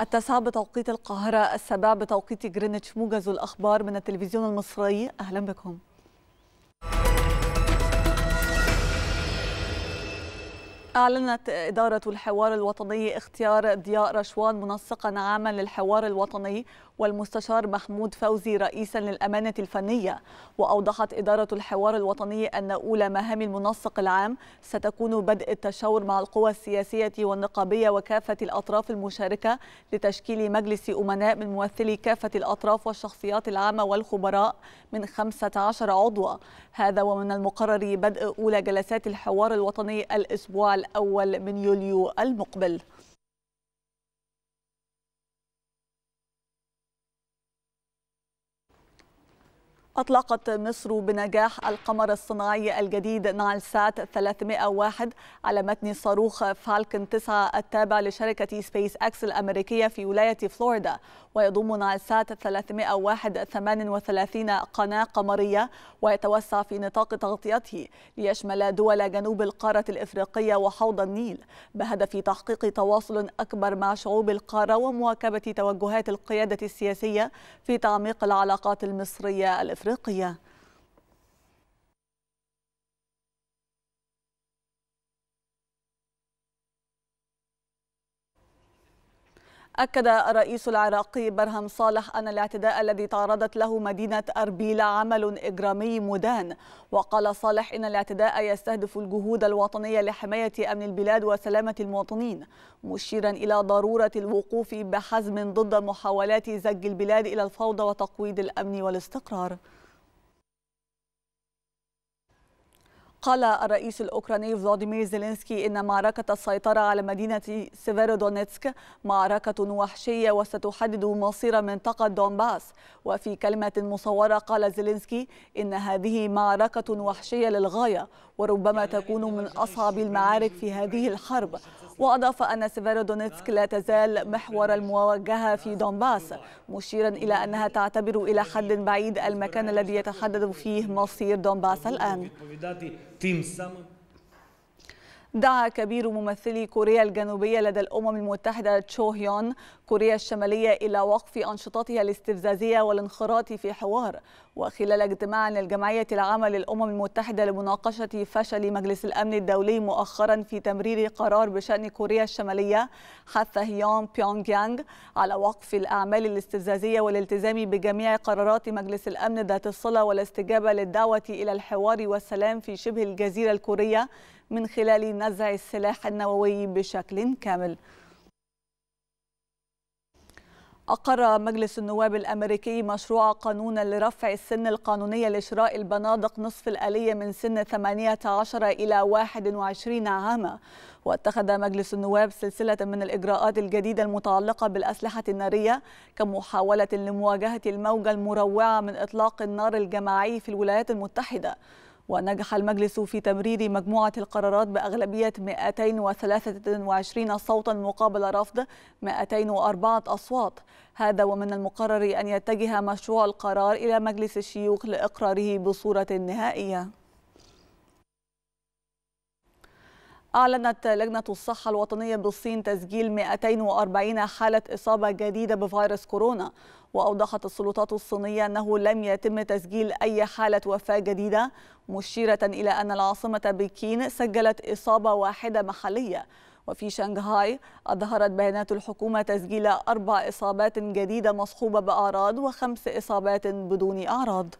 التاسعة بتوقيت القاهرة السابعة بتوقيت جرينتش موجز الأخبار من التلفزيون المصري أهلا بكم أعلنت إدارة الحوار الوطني اختيار ضياء رشوان منسقا عاما للحوار الوطني والمستشار محمود فوزي رئيسا للأمانة الفنية وأوضحت إدارة الحوار الوطني أن أولى مهام المنسق العام ستكون بدء التشاور مع القوى السياسية والنقابية وكافة الأطراف المشاركة لتشكيل مجلس أمناء من ممثلي كافة الأطراف والشخصيات العامة والخبراء من 15 عضوا هذا ومن المقرر بدء أولى جلسات الحوار الوطني الأسبوع الأول من يوليو المقبل أطلقت مصر بنجاح القمر الصناعي الجديد نالسات 301 على متن صاروخ فالكن 9 التابع لشركة سبيس أكس الأمريكية في ولاية فلوريدا ويضم نالسات 301 38 قناة قمرية ويتوسع في نطاق تغطيته ليشمل دول جنوب القارة الإفريقية وحوض النيل بهدف تحقيق تواصل أكبر مع شعوب القارة ومواكبة توجهات القيادة السياسية في تعميق العلاقات المصرية الإفريقية أفريقيا أكد الرئيس العراقي برهم صالح أن الاعتداء الذي تعرضت له مدينة أربيل عمل إجرامي مدان وقال صالح إن الاعتداء يستهدف الجهود الوطنية لحماية أمن البلاد وسلامة المواطنين مشيرا إلى ضرورة الوقوف بحزم ضد محاولات زج البلاد إلى الفوضى وتقويض الأمن والاستقرار قال الرئيس الأوكراني فلاديمير زيلينسكي إن معركة السيطرة على مدينة سيفيرودونيتسك معركة وحشية وستحدد مصير منطقة دونباس وفي كلمة مصورة قال زيلينسكي إن هذه معركة وحشية للغاية وربما تكون من أصعب المعارك في هذه الحرب وأضاف أن سيفيرودونيتسك لا تزال محور المواجهة في دونباس مشيرا إلى أنها تعتبر إلى حد بعيد المكان الذي يتحدد فيه مصير دونباس الآن тим самим دعا كبير ممثلي كوريا الجنوبية لدى الأمم المتحدة تشو هيون كوريا الشمالية إلى وقف أنشطتها الاستفزازية والانخراط في حوار وخلال اجتماع للجمعية العامة للأمم المتحدة لمناقشة فشل مجلس الأمن الدولي مؤخرا في تمرير قرار بشأن كوريا الشمالية حث هيون بيونغ يانغ على وقف الأعمال الاستفزازية والالتزام بجميع قرارات مجلس الأمن ذات الصلة والاستجابة للدعوة إلى الحوار والسلام في شبه الجزيرة الكورية من خلال نزع السلاح النووي بشكل كامل أقر مجلس النواب الأمريكي مشروع قانون لرفع السن القانونية لشراء البنادق نصف الآلية من سن 18 إلى 21 عاما واتخذ مجلس النواب سلسلة من الإجراءات الجديدة المتعلقة بالأسلحة النارية كمحاولة لمواجهة الموجة المروعة من إطلاق النار الجماعي في الولايات المتحدة ونجح المجلس في تمرير مجموعة القرارات بأغلبية 223 صوتا مقابل رفض 204 أصوات هذا ومن المقرر أن يتجه مشروع القرار إلى مجلس الشيوخ لإقراره بصورة نهائية أعلنت لجنة الصحة الوطنية بالصين تسجيل 240 حالة إصابة جديدة بفيروس كورونا وأوضحت السلطات الصينية أنه لم يتم تسجيل أي حالة وفاة جديدة مشيرة إلى أن العاصمة بكين سجلت إصابة واحدة محلية وفي شنغهاي أظهرت بيانات الحكومة تسجيل أربع إصابات جديدة مصحوبة بأعراض وخمس إصابات بدون أعراض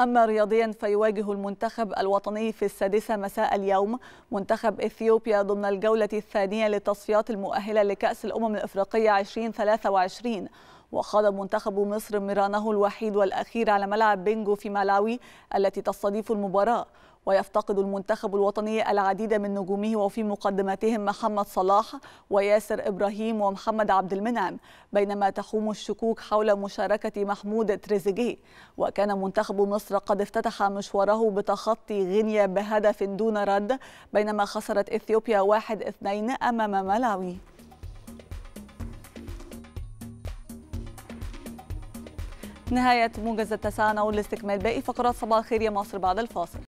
أما رياضيا فيواجه المنتخب الوطني في السادسة مساء اليوم منتخب إثيوبيا ضمن الجولة الثانية للتصفيات المؤهلة لكأس الأمم الإفريقية 2023 وخاض منتخب مصر مرانه الوحيد والأخير على ملعب بينجو في ملاوي التي تستضيف المباراة ويفتقد المنتخب الوطني العديد من نجومه وفي مقدمتهم محمد صلاح وياسر إبراهيم ومحمد عبد المنعم بينما تحوم الشكوك حول مشاركة محمود تريزيجيه وكان منتخب مصر قد افتتح مشواره بتخطي غينيا بهدف دون رد بينما خسرت إثيوبيا 1-2 أمام ملاوي نهاية موجز التسعة نقول لاستكمال باقي فقرات صباح الخير يا مصر بعد الفاصل